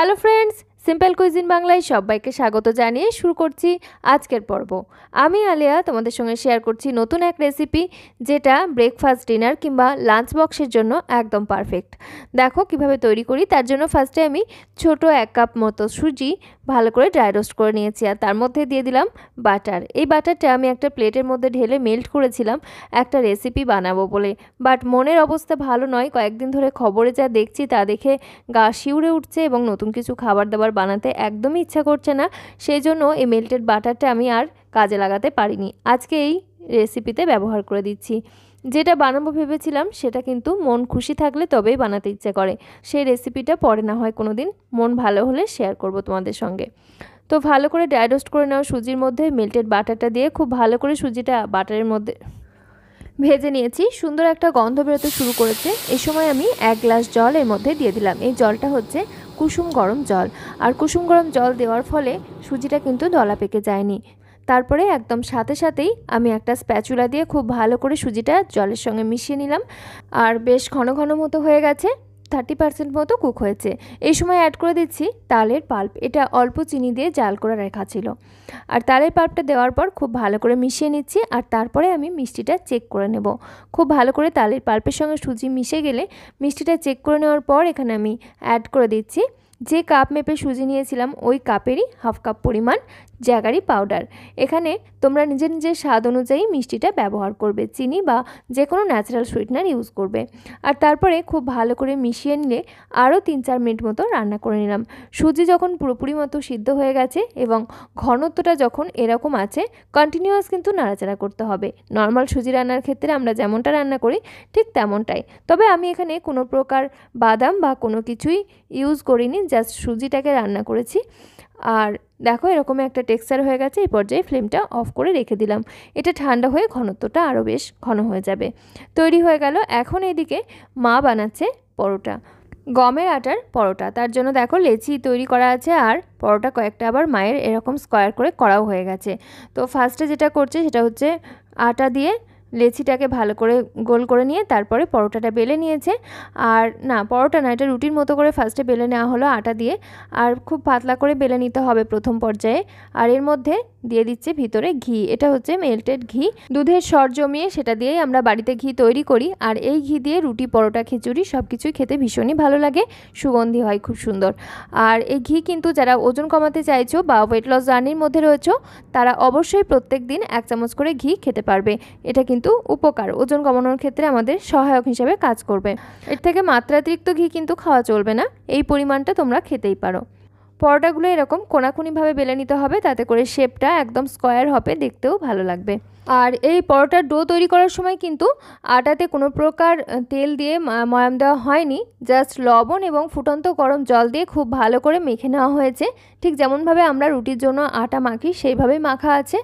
Hello friends, simple cuisine বাংলায় সবাইকে স্বাগত জানিয়ে শুরু করছি আজকের পর্ব আমি আলিয়া তোমাদের সঙ্গে শেয়ার করছি নতুন এক রেসিপি যেটা ব্রেকফাস্ট ডিনার কিংবা লাঞ্চ বক্সের জন্য একদম পারফেক্ট দেখো কিভাবে তৈরি করি তার জন্য ফার্স্টে আমি ছোট এক কাপ মতো সুজি ভালো করে ড্রাই রোস্ট করে নিয়েছি আর তার মধ্যে দিয়ে দিলাম বাটার এই বাটারটা আমি একটা প্লেটের মধ্যে ঢেলে মেল্ট করেছিলাম একটা রেসিপি বানাবো বলে বাট মনের অবস্থা ভালো নয় কয়েকদিন ধরে খবরে যা দেখছি তা দেখে গা শিউরে উঠছে এবং নতুন কিছু খাবার দাবার খাবার বানাতে একদমই ইচ্ছা করছে না সেই জন্য এই মেল্টেড বাটারটা আমি আর কাজে লাগাতে পারিনি আজকে এই রেসিপিতে ব্যবহার করে দিচ্ছি যেটা বানাবো ভেবেছিলাম সেটা কিন্তু মন খুশি থাকলে তবেই বানাতে ইচ্ছে করে সেই রেসিপিটা পরে না হয় কোনো দিন মন ভালো হলে শেয়ার করব তোমাদের সঙ্গে তো ভালো করে রোস্ট করে নেওয়া সুজির মধ্যে মেল্টেড বাটারটা দিয়ে খুব ভালো করে সুজিটা বাটারের মধ্যে ভেজে নিয়েছি সুন্দর একটা গন্ধ বেরোতে শুরু করেছে এ সময় আমি এক গ্লাস জল এর মধ্যে দিয়ে দিলাম এই জলটা হচ্ছে কুসুম গরম জল আর কুসুম গরম জল দেওয়ার ফলে সুজিটা কিন্তু দলা পেকে যায়নি তারপরে একদম সাথে সাথেই আমি একটা স্প্যাচুলা দিয়ে খুব ভালো করে সুজিটা জলের সঙ্গে মিশিয়ে নিলাম আর বেশ ঘন ঘন মতো হয়ে গেছে থার্টি পার্সেন্ট মতো কুক হয়েছে এই সময় অ্যাড করে দিচ্ছি তালের পাল্প এটা অল্প চিনি দিয়ে জাল করে রাখা ছিল আর তালের পাল্পটা দেওয়ার পর খুব ভালো করে মিশিয়ে নিচ্ছি আর তারপরে আমি মিষ্টিটা চেক করে নেব খুব ভালো করে তালের পাল্পের সঙ্গে সুজি মিশে গেলে মিষ্টিটা চেক করে নেওয়ার পর এখানে আমি অ্যাড করে দিচ্ছি যে কাপ মেপে সুজি নিয়েছিলাম ওই কাপেরই হাফ কাপ পরিমাণ জ্যাগারি পাউডার এখানে তোমরা নিজের নিজের স্বাদ অনুযায়ী মিষ্টিটা ব্যবহার করবে চিনি বা যে কোনো ন্যাচারাল সুইটনার ইউজ করবে আর তারপরে খুব ভালো করে মিশিয়ে নিলে আরও তিন চার মিনিট মতো রান্না করে নিলাম সুজি যখন পুরোপুরি মতো সিদ্ধ হয়ে গেছে এবং ঘনত্বটা যখন এরকম আছে কন্টিনিউয়াস কিন্তু নাড়াচাড়া করতে হবে নর্মাল সুজি রান্নার ক্ষেত্রে আমরা যেমনটা রান্না করি ঠিক তেমনটাই তবে আমি এখানে কোনো প্রকার বাদাম বা কোনো কিছুই ইউজ করিনি জাস্ট সুজিটাকে রান্না করেছি আর দেখো এরকম একটা টেক্সচার হয়ে গেছে এই পর্যায়ে ফ্লেমটা অফ করে রেখে দিলাম এটা ঠান্ডা হয়ে ঘনত্বটা আরও বেশ ঘন হয়ে যাবে তৈরি হয়ে গেল এখন এদিকে মা বানাচ্ছে পরোটা গমের আটার পরোটা তার জন্য দেখো লেচি তৈরি করা আছে আর পরোটা কয়েকটা আবার মায়ের এরকম স্কোয়ার করে করাও হয়ে গেছে তো ফার্স্টে যেটা করছে সেটা হচ্ছে আটা দিয়ে লেচিটাকে ভালো করে গোল করে নিয়ে তারপরে পরোটাটা বেলে নিয়েছে আর না পরোটা না এটা রুটির মতো করে ফার্স্টে বেলে নেওয়া হলো আটা দিয়ে আর খুব পাতলা করে বেলে নিতে হবে প্রথম পর্যায়ে আর এর মধ্যে দিয়ে দিচ্ছে ভিতরে ঘি এটা হচ্ছে মেল্টেড ঘি দুধের সর জমিয়ে সেটা দিয়েই আমরা বাড়িতে ঘি তৈরি করি আর এই ঘি দিয়ে রুটি পরোটা খিচুড়ি সব কিছুই খেতে ভীষণই ভালো লাগে সুগন্ধি হয় খুব সুন্দর আর এই ঘি কিন্তু যারা ওজন কমাতে চাইছো বা ওয়েট লস জার্নির মধ্যে রয়েছো তারা অবশ্যই প্রত্যেক দিন এক চামচ করে ঘি খেতে পারবে এটা কিন্তু কিন্তু উপকার ওজন কমানোর ক্ষেত্রে আমাদের সহায়ক হিসেবে কাজ করবে এর থেকে মাত্রাতিরিক্ত ঘি কিন্তু খাওয়া চলবে না এই পরিমাণটা তোমরা খেতেই পারো পরোটাগুলো এরকম কোনাকুনিভাবে বেলে নিতে হবে তাতে করে শেপটা একদম স্কোয়ার হবে দেখতেও ভালো লাগবে আর এই পরোটার ডো তৈরি করার সময় কিন্তু আটাতে কোনো প্রকার তেল দিয়ে ময়াম দেওয়া হয়নি জাস্ট লবণ এবং ফুটন্ত গরম জল দিয়ে খুব ভালো করে মেখে নেওয়া হয়েছে ঠিক যেমনভাবে আমরা রুটির জন্য আটা মাখি সেইভাবেই মাখা আছে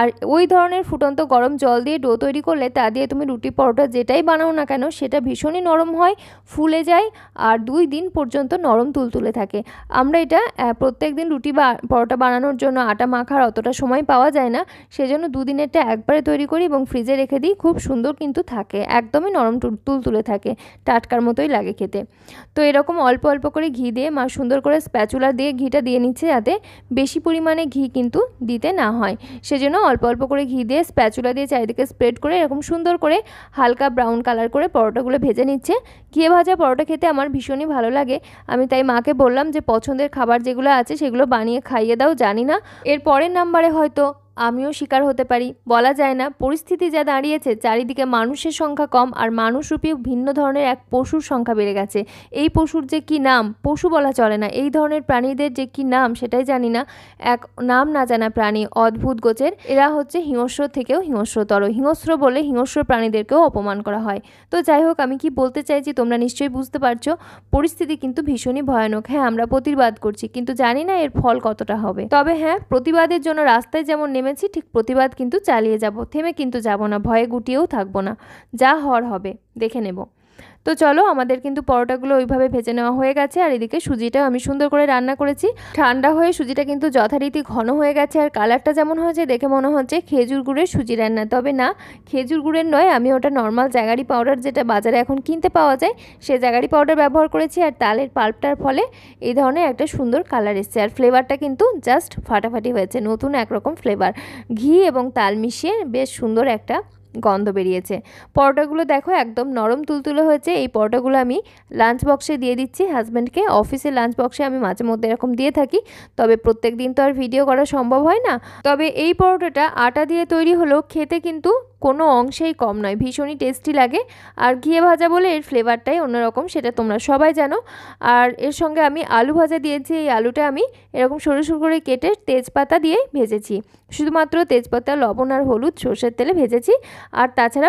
আর ওই ধরনের ফুটন্ত গরম জল দিয়ে ডো তৈরি করলে তা দিয়ে তুমি রুটি পরোটা যেটাই বানাও না কেন সেটা ভীষণই নরম হয় ফুলে যায় আর দুই দিন পর্যন্ত নরম তুলতুলে থাকে আমরা এটা প্রত্যেক দিন রুটি বা পরোটা বানানোর জন্য আটা মাখার অতটা সময় পাওয়া যায় না সেজন্য দুদিনেরটা একবারে তৈরি করি এবং ফ্রিজে রেখে দিই খুব সুন্দর কিন্তু থাকে একদমই নরম তুল তুলে থাকে টাটকার মতোই লাগে খেতে তো এরকম অল্প অল্প করে ঘি দিয়ে মা সুন্দর করে স্প্যাচুলা দিয়ে ঘিটা দিয়ে নিচ্ছে যাতে বেশি পরিমাণে ঘি কিন্তু দিতে না হয় সেজন্য অল্প অল্প করে ঘি দিয়ে স্প্যাচুলা দিয়ে চারিদিকে স্প্রেড করে এরকম সুন্দর করে হালকা ব্রাউন কালার করে পরোটাগুলো ভেজে নিচ্ছে ঘিয়ে ভাজা পরোটা খেতে আমার ভীষণই ভালো লাগে আমি তাই মাকে বললাম যে পছন্দের খাবার যেগুলো আছে সেগুলো বানিয়ে খাইয়ে দাও জানি না এর পরের নাম্বারে হয়তো আমিও শিকার হতে পারি বলা যায় না পরিস্থিতি যা দাঁড়িয়েছে চারিদিকে মানুষের সংখ্যা কম আর মানুষরূপী ভিন্ন ধরনের এক পশুর সংখ্যা বেড়ে গেছে এই পশুর যে কি নাম পশু বলা চলে না এই ধরনের প্রাণীদের যে কি নাম সেটাই জানি না এক নাম না জানা প্রাণী অদ্ভুত গোচের এরা হচ্ছে হিংস্র থেকেও হিংস্রতর হিংস্র বলে হিংস্র প্রাণীদেরকেও অপমান করা হয় তো যাই হোক আমি কি বলতে চাইছি তোমরা নিশ্চয়ই বুঝতে পারছো পরিস্থিতি কিন্তু ভীষণই ভয়ানক হ্যাঁ আমরা প্রতিবাদ করছি কিন্তু জানি না এর ফল কতটা হবে তবে হ্যাঁ প্রতিবাদের জন্য রাস্তায় যেমন থেমেছি ঠিক প্রতিবাদ কিন্তু চালিয়ে যাব থেমে কিন্তু যাব না ভয়ে গুটিয়েও থাকবো না যা হর হবে দেখে নেব তো চলো আমাদের কিন্তু পরোটাগুলো ওইভাবে ভেজে নেওয়া হয়ে গেছে আর এদিকে সুজিটা আমি সুন্দর করে রান্না করেছি ঠান্ডা হয়ে সুজিটা কিন্তু যথারীতি ঘন হয়ে গেছে আর কালারটা যেমন হয়েছে দেখে মনে হচ্ছে খেজুর গুড়ের সুজি রান্না তবে না খেজুর গুড়ের নয় আমি ওটা নর্মাল জাগারি পাউডার যেটা বাজারে এখন কিনতে পাওয়া যায় সে জাগারি পাউডার ব্যবহার করেছি আর তালের পাল্পটার ফলে এই ধরনের একটা সুন্দর কালার এসছে আর ফ্লেভারটা কিন্তু জাস্ট ফাটাফাটি হয়েছে নতুন একরকম ফ্লেভার ঘি এবং তাল মিশিয়ে বেশ সুন্দর একটা গন্ধ বেরিয়েছে পরোটাগুলো দেখো একদম নরম তুলতুলে হয়েছে এই পরোটাগুলো আমি লাঞ্চ বক্সে দিয়ে দিচ্ছি হাজব্যান্ডকে অফিসে লাঞ্চ বক্সে আমি মাঝে মধ্যে এরকম দিয়ে থাকি তবে প্রত্যেক দিন তো আর ভিডিও করা সম্ভব হয় না তবে এই পরোটাটা আটা দিয়ে তৈরি হলেও খেতে কিন্তু কোনো অংশেই কম নয় ভীষণই টেস্টি লাগে আর ঘিয়ে ভাজা বলে এর ফ্লেভারটাই অন্যরকম সেটা তোমরা সবাই জানো আর এর সঙ্গে আমি আলু ভাজা দিয়েছি এই আলুটা আমি এরকম সরু সরু করে কেটে তেজপাতা দিয়ে ভেজেছি শুধুমাত্র তেজপাতা লবণ আর হলুদ সর্ষের তেলে ভেজেছি আর তাছাড়া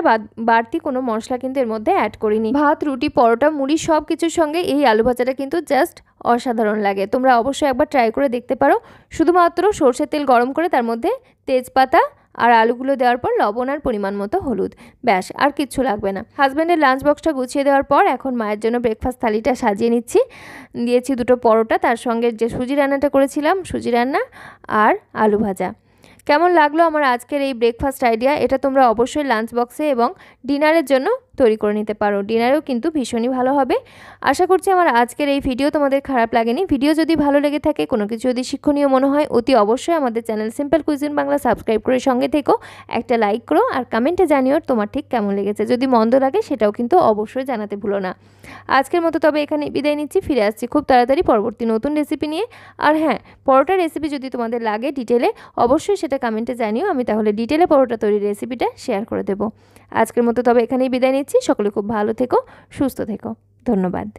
বাড়তি কোনো মশলা কিন্তু এর মধ্যে অ্যাড করিনি ভাত রুটি পরোটা মুড়ি সব কিছুর সঙ্গে এই আলু ভাজাটা কিন্তু জাস্ট অসাধারণ লাগে তোমরা অবশ্যই একবার ট্রাই করে দেখতে পারো শুধুমাত্র সর্ষের তেল গরম করে তার মধ্যে তেজপাতা আর আলুগুলো দেওয়ার পর লবণ আর পরিমাণ মতো হলুদ ব্যাস আর কিচ্ছু লাগবে না হাজব্যান্ডের লাঞ্চ বক্সটা গুছিয়ে দেওয়ার পর এখন মায়ের জন্য ব্রেকফাস্ট থালিটা সাজিয়ে নিচ্ছি দিয়েছি দুটো পরোটা তার সঙ্গে যে সুজি রান্নাটা করেছিলাম সুজি রান্না আর আলু ভাজা কেমন লাগলো আমার আজকের এই ব্রেকফাস্ট আইডিয়া এটা তোমরা অবশ্যই লাঞ্চ বক্সে এবং ডিনারের জন্য তৈরি করে নিতে পারো ডিনারও কিন্তু ভীষণই ভালো হবে আশা করছি আমার আজকের এই ভিডিও তোমাদের খারাপ লাগেনি ভিডিও যদি ভালো লেগে থাকে কোনো কিছু যদি শিক্ষণীয় মনে হয় অতি অবশ্যই আমাদের channel simple cuisine Bangla subscribe করে সঙ্গে থেকো একটা লাইক করো আর কমেন্টে জানিও তোমার ঠিক কেমন লেগেছে যদি মন্দ লাগে সেটাও কিন্তু অবশ্যই জানাতে ভুলো না আজকের মতো তবে এখানে বিদায় নিচ্ছি ফিরে আসছি খুব তাড়াতাড়ি পরবর্তী নতুন রেসিপি নিয়ে আর হ্যাঁ পরোটা রেসিপি যদি তোমাদের লাগে ডিটেলে অবশ্যই সেটা কমেন্টে জানিও আমি তাহলে ডিটেলে পরোটা তৈরির রেসিপিটা শেয়ার করে দেবো আজকের মতো তবে এখানেই বিদায় জানিয়েছি সকলে খুব ভালো থেকো সুস্থ থেকো ধন্যবাদ